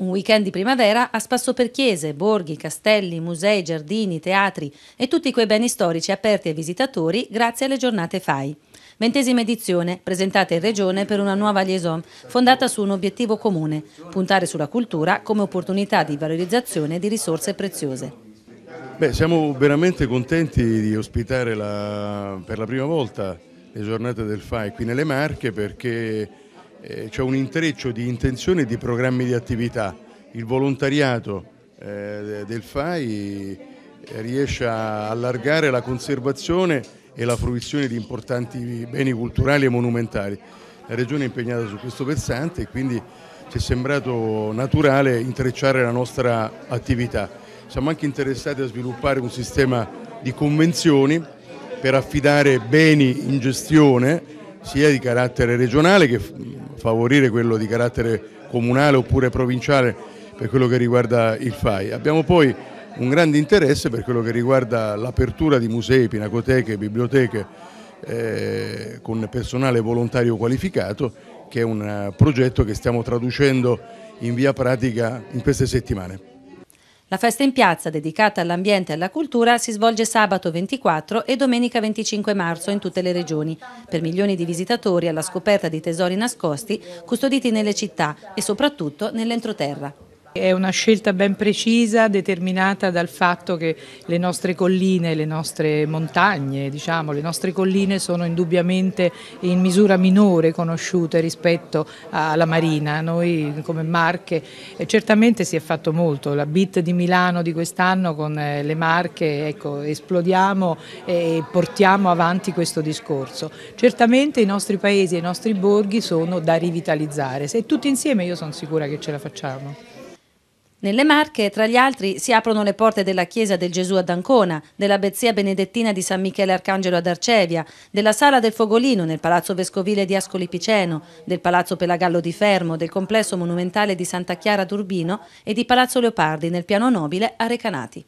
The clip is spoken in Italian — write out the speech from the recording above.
Un weekend di primavera a spasso per chiese, borghi, castelli, musei, giardini, teatri e tutti quei beni storici aperti ai visitatori grazie alle giornate FAI. Ventesima edizione, presentata in Regione per una nuova liaison, fondata su un obiettivo comune, puntare sulla cultura come opportunità di valorizzazione di risorse preziose. Beh, siamo veramente contenti di ospitare la, per la prima volta le giornate del FAI qui nelle Marche perché eh, c'è un intreccio di intenzioni e di programmi di attività. Il volontariato eh, del FAI eh, riesce a allargare la conservazione e la fruizione di importanti beni culturali e monumentali. La Regione è impegnata su questo versante e quindi ci è sembrato naturale intrecciare la nostra attività. Siamo anche interessati a sviluppare un sistema di convenzioni per affidare beni in gestione sia di carattere regionale che favorire quello di carattere comunale oppure provinciale per quello che riguarda il FAI. Abbiamo poi un grande interesse per quello che riguarda l'apertura di musei, pinacoteche, biblioteche eh, con personale volontario qualificato che è un eh, progetto che stiamo traducendo in via pratica in queste settimane. La festa in piazza, dedicata all'ambiente e alla cultura, si svolge sabato 24 e domenica 25 marzo in tutte le regioni, per milioni di visitatori alla scoperta di tesori nascosti, custoditi nelle città e soprattutto nell'entroterra. È una scelta ben precisa, determinata dal fatto che le nostre colline, le nostre montagne, diciamo, le nostre colline sono indubbiamente in misura minore conosciute rispetto alla marina. Noi come Marche eh, certamente si è fatto molto, la BIT di Milano di quest'anno con eh, le Marche, ecco, esplodiamo e portiamo avanti questo discorso. Certamente i nostri paesi e i nostri borghi sono da rivitalizzare se tutti insieme io sono sicura che ce la facciamo. Nelle Marche, tra gli altri, si aprono le porte della Chiesa del Gesù ad Ancona, dell'Abbezia Benedettina di San Michele Arcangelo ad Arcevia, della Sala del Fogolino nel Palazzo Vescovile di Ascoli Piceno, del Palazzo Pelagallo di Fermo, del Complesso Monumentale di Santa Chiara d'Urbino e di Palazzo Leopardi nel Piano Nobile a Recanati.